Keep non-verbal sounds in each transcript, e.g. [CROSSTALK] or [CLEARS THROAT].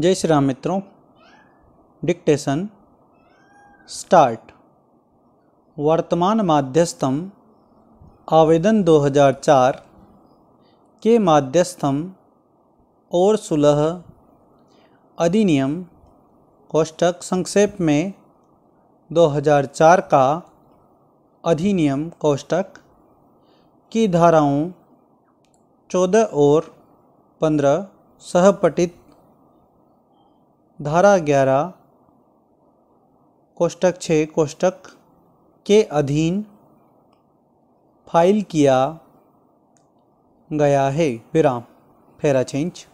जय श्री राम मित्रों dictation start वर्तमान माध्यस्थम आवेदन 2004 के माध्यस्थम और सुलह अधिनियम कोष्टक संक्षेप में 2004 का अधिनियम कोष्टक की धाराओं 14 और 15 सहपटित धारा ग्यारह कोष्टक छः कोष्टक के अधीन फाइल किया गया है विराम फेरा चेंज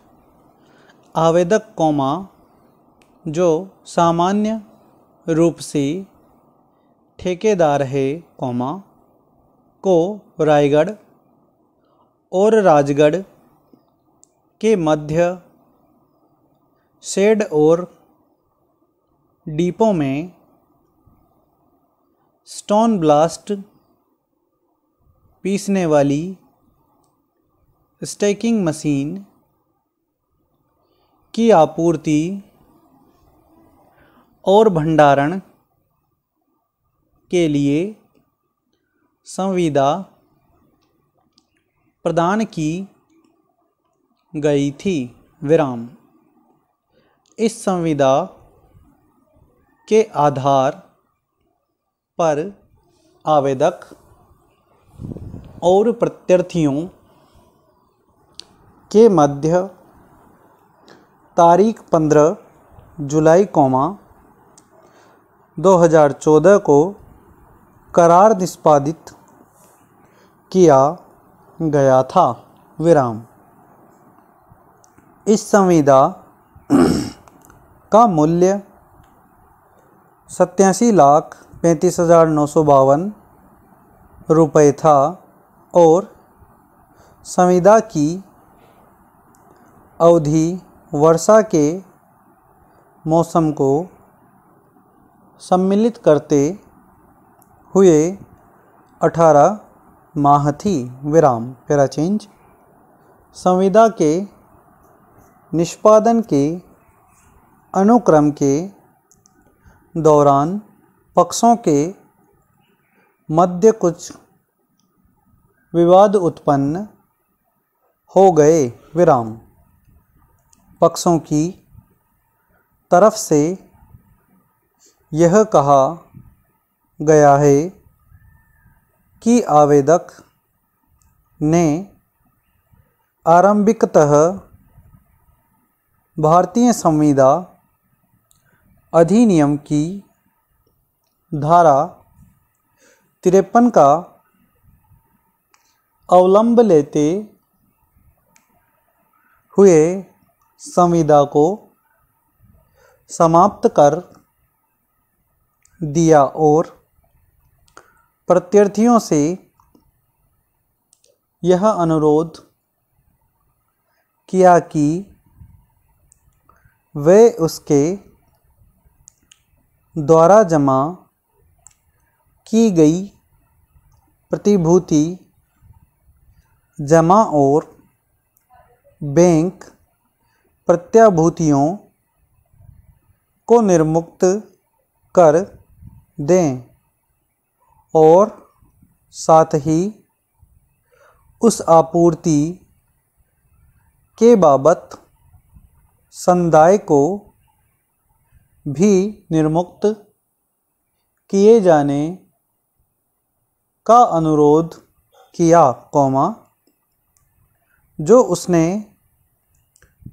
आवेदक कौमा जो सामान्य रूप से ठेकेदार है कौमा को रायगढ़ और राजगढ़ के मध्य शेड और डीपो में स्टोन ब्लास्ट पीसने वाली स्टेकिंग मशीन की आपूर्ति और भंडारण के लिए संविदा प्रदान की गई थी विराम इस संविदा के आधार पर आवेदक और प्रत्यर्थियों के मध्य तारीख पंद्रह जुलाई कौमा 2014 को करार निष्पादित किया गया था विराम इस संविदा का मूल्य सत्यासी लाख पैंतीस हज़ार नौ सौ बावन रुपये था और संविदा की अवधि वर्षा के मौसम को सम्मिलित करते हुए अठारह माह थी विराम पैराचेंज संविदा के निष्पादन के अनुक्रम के दौरान पक्षों के मध्य कुछ विवाद उत्पन्न हो गए विराम पक्षों की तरफ से यह कहा गया है कि आवेदक ने आरंभिकतः भारतीय संविदा अधिनियम की धारा तिरपन का अवलंब लेते हुए संविदा को समाप्त कर दिया और प्रत्यर्थियों से यह अनुरोध किया कि वे उसके द्वारा जमा की गई प्रतिभूति जमा और बैंक प्रत्याभूतियों को निर्मुक्त कर दें और साथ ही उस आपूर्ति के बाबत संदाय को भी निर्मुक्त किए जाने का अनुरोध किया कौमा जो उसने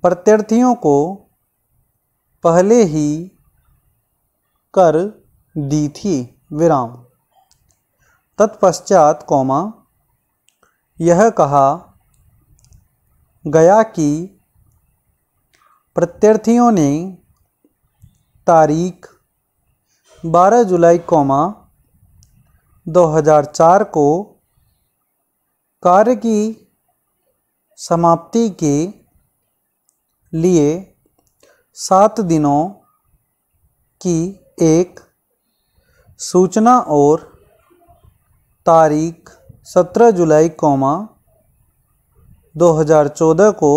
प्रत्यर्थियों को पहले ही कर दी थी विराम तत्पश्चात कौमा यह कहा गया कि प्रत्यर्थियों ने तारीख 12 जुलाई कौमा 2004 को कार्य की समाप्ति के लिए सात दिनों की एक सूचना और तारीख 17 जुलाई कौमा 2014 को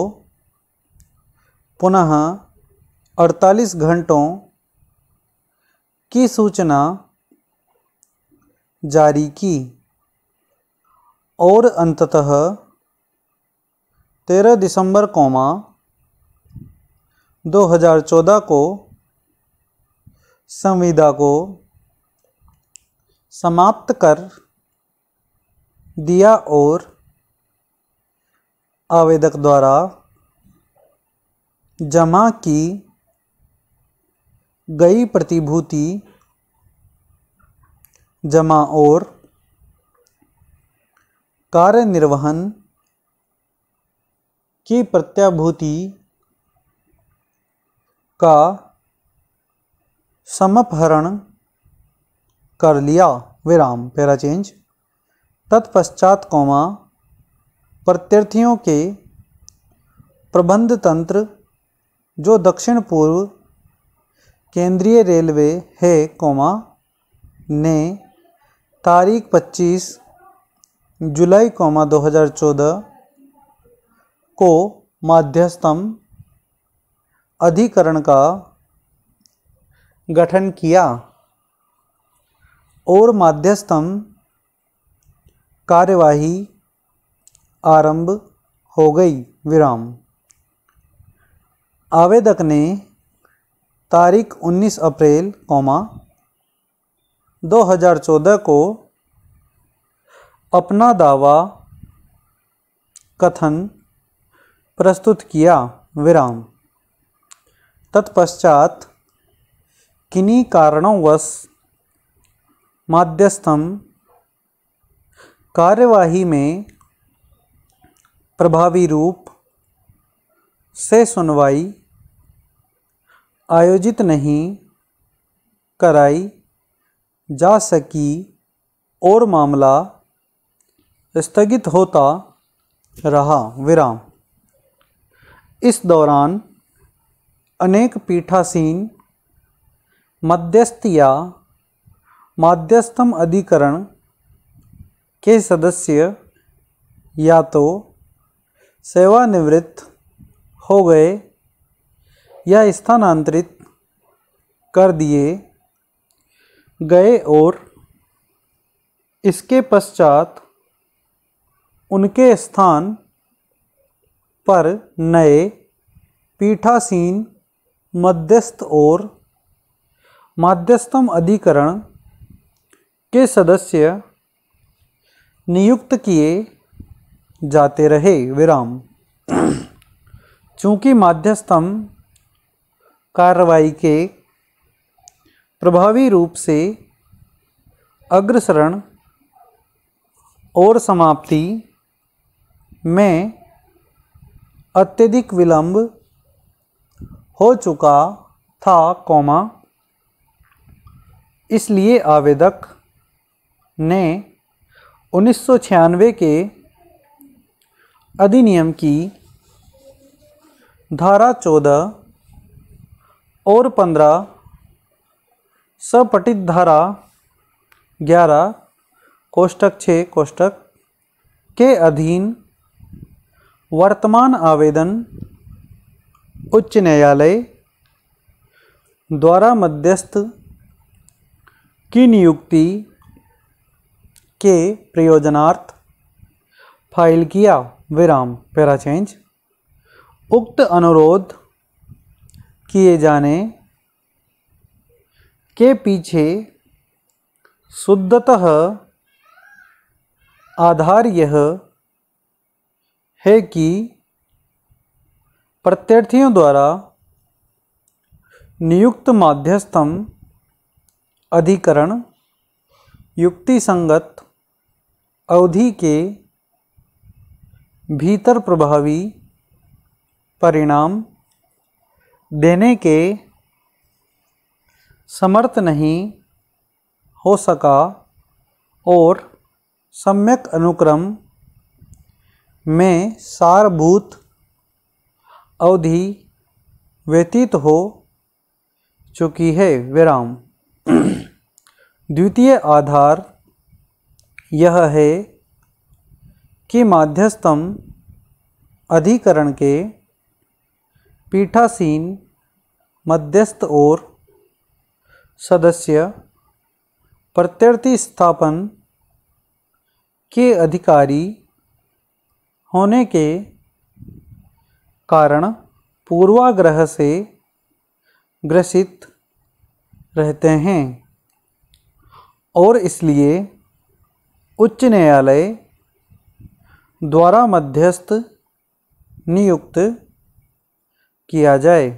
पुनः 48 घंटों की सूचना जारी की और अंततः तेरह दिसंबर कोमा 2014 को संविदा को समाप्त कर दिया और आवेदक द्वारा जमा की गई प्रतिभूति जमा और कार्यनिर्वहन की प्रत्याभूति का समपहरण कर लिया विराम पैरा चेंज तत्पश्चात कौमा प्रत्यर्थियों के प्रबंध तंत्र जो दक्षिण पूर्व केंद्रीय रेलवे है कोमा ने तारीख 25 जुलाई कोमा 2014 को माध्यस्तम अधिकरण का गठन किया और माध्यस्तम कार्यवाही आरंभ हो गई विराम आवेदक ने तारीख 19 अप्रैल कौमा 2014 को अपना दावा कथन प्रस्तुत किया विराम तत्पश्चात किन्हीं कारणोंवश माध्यस्थम कार्यवाही में प्रभावी रूप से सुनवाई आयोजित नहीं कराई जा सकी और मामला स्थगित होता रहा विराम इस दौरान अनेक पीठासीन मध्यस्थ या माध्यस्थम अधिकरण के सदस्य या तो सेवानिवृत्त हो गए या स्थानांतरित कर दिए गए और इसके पश्चात उनके स्थान पर नए पीठासीन मध्यस्थ और माध्यस्थम अधिकरण के सदस्य नियुक्त किए जाते रहे विराम [CLEARS THROAT] चूँकि माध्यस्थम कार्रवाई के प्रभावी रूप से अग्रसरण और समाप्ति में अत्यधिक विलंब हो चुका था कौमा इसलिए आवेदक ने 1996 के अधिनियम की धारा चौदह और पंद्रह सपटित धारा ग्यारह कोष्टक छः कोष्टक के अधीन वर्तमान आवेदन उच्च न्यायालय द्वारा मध्यस्थ की नियुक्ति के प्रयोजनार्थ फाइल किया विराम पैराचेंज चेंज उक्त अनुरोध किए जाने के पीछे शुद्धतः आधार यह है कि प्रत्यर्थियों द्वारा नियुक्त माध्यस्थम अधिकरण युक्ति संगत अवधि के भीतर प्रभावी परिणाम देने के समर्थ नहीं हो सका और सम्यक अनुक्रम में सारभूत अवधि व्यतीत हो चुकी है विराम द्वितीय आधार यह है कि माध्यस्थम अधिकरण के पीठासीन मध्यस्थ और सदस्य प्रत्यर्थी स्थापन के अधिकारी होने के कारण पूर्वाग्रह से ग्रसित रहते हैं और इसलिए उच्च न्यायालय द्वारा मध्यस्थ नियुक्त किया जाए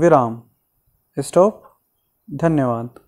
विराम स्टॉप धन्यवाद